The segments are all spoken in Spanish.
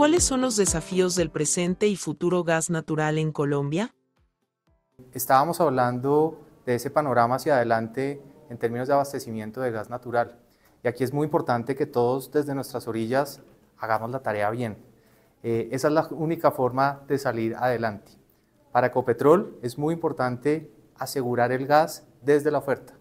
¿Cuáles son los desafíos del presente y futuro gas natural en Colombia? Estábamos hablando de ese panorama hacia adelante en términos de abastecimiento de gas natural. Y aquí es muy importante que todos desde nuestras orillas hagamos la tarea bien. Eh, esa es la única forma de salir adelante. Para Ecopetrol es muy importante asegurar el gas desde la oferta.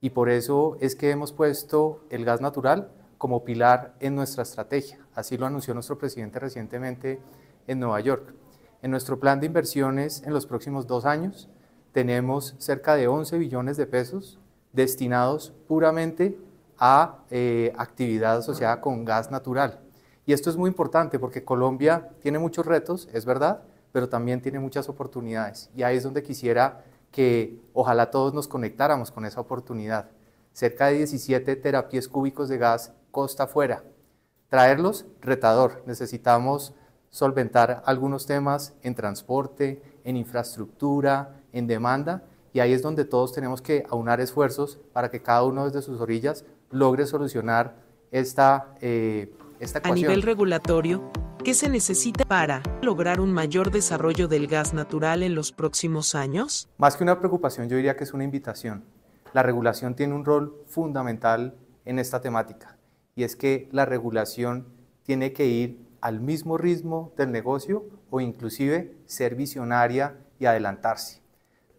Y por eso es que hemos puesto el gas natural como pilar en nuestra estrategia. Así lo anunció nuestro presidente recientemente en Nueva York. En nuestro plan de inversiones en los próximos dos años tenemos cerca de 11 billones de pesos destinados puramente a eh, actividad asociada con gas natural. Y esto es muy importante porque Colombia tiene muchos retos, es verdad, pero también tiene muchas oportunidades. Y ahí es donde quisiera que ojalá todos nos conectáramos con esa oportunidad. Cerca de 17 terapias cúbicos de gas costa afuera. Traerlos, retador. Necesitamos solventar algunos temas en transporte, en infraestructura, en demanda, y ahí es donde todos tenemos que aunar esfuerzos para que cada uno desde sus orillas logre solucionar esta, eh, A nivel regulatorio, ¿qué se necesita para lograr un mayor desarrollo del gas natural en los próximos años? Más que una preocupación, yo diría que es una invitación. La regulación tiene un rol fundamental en esta temática y es que la regulación tiene que ir al mismo ritmo del negocio o inclusive ser visionaria y adelantarse.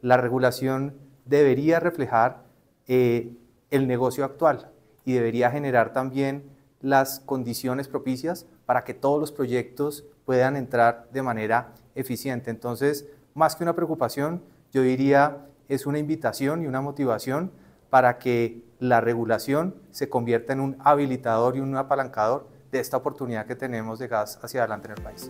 La regulación debería reflejar eh, el negocio actual y debería generar también las condiciones propicias para que todos los proyectos puedan entrar de manera eficiente. Entonces, más que una preocupación, yo diría es una invitación y una motivación para que la regulación se convierta en un habilitador y un apalancador de esta oportunidad que tenemos de gas hacia adelante en el país.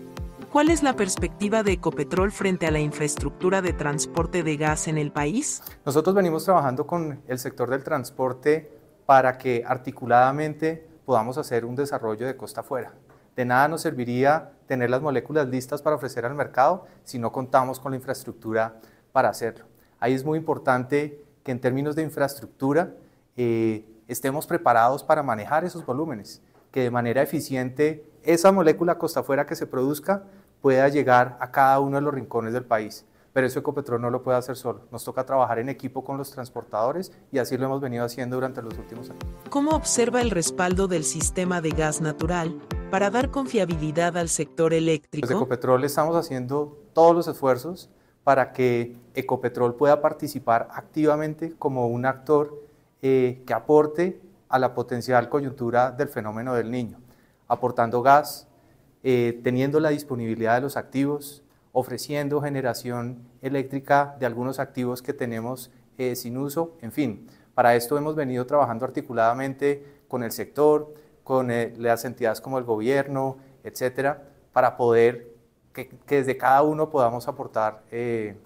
¿Cuál es la perspectiva de Ecopetrol frente a la infraestructura de transporte de gas en el país? Nosotros venimos trabajando con el sector del transporte para que articuladamente podamos hacer un desarrollo de costa afuera. De nada nos serviría tener las moléculas listas para ofrecer al mercado si no contamos con la infraestructura para hacerlo. Ahí es muy importante que en términos de infraestructura eh, estemos preparados para manejar esos volúmenes, que de manera eficiente esa molécula costa afuera que se produzca pueda llegar a cada uno de los rincones del país. Pero eso Ecopetrol no lo puede hacer solo. Nos toca trabajar en equipo con los transportadores y así lo hemos venido haciendo durante los últimos años. ¿Cómo observa el respaldo del sistema de gas natural para dar confiabilidad al sector eléctrico? Desde pues Ecopetrol estamos haciendo todos los esfuerzos para que Ecopetrol pueda participar activamente como un actor eh, que aporte a la potencial coyuntura del fenómeno del niño, aportando gas, eh, teniendo la disponibilidad de los activos, ofreciendo generación eléctrica de algunos activos que tenemos eh, sin uso, en fin. Para esto hemos venido trabajando articuladamente con el sector, con las entidades como el gobierno, etcétera, para poder que, desde cada uno podamos aportar en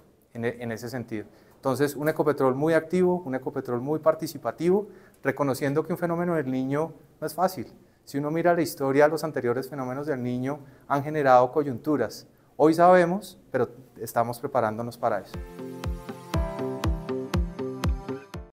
ese sentido. Entonces, un ecopetrol muy activo, un ecopetrol muy participativo, reconociendo que un fenómeno del niño no es fácil. Si uno mira la historia, los anteriores fenómenos del niño han generado coyunturas. Hoy sabemos, pero estamos preparándonos para eso.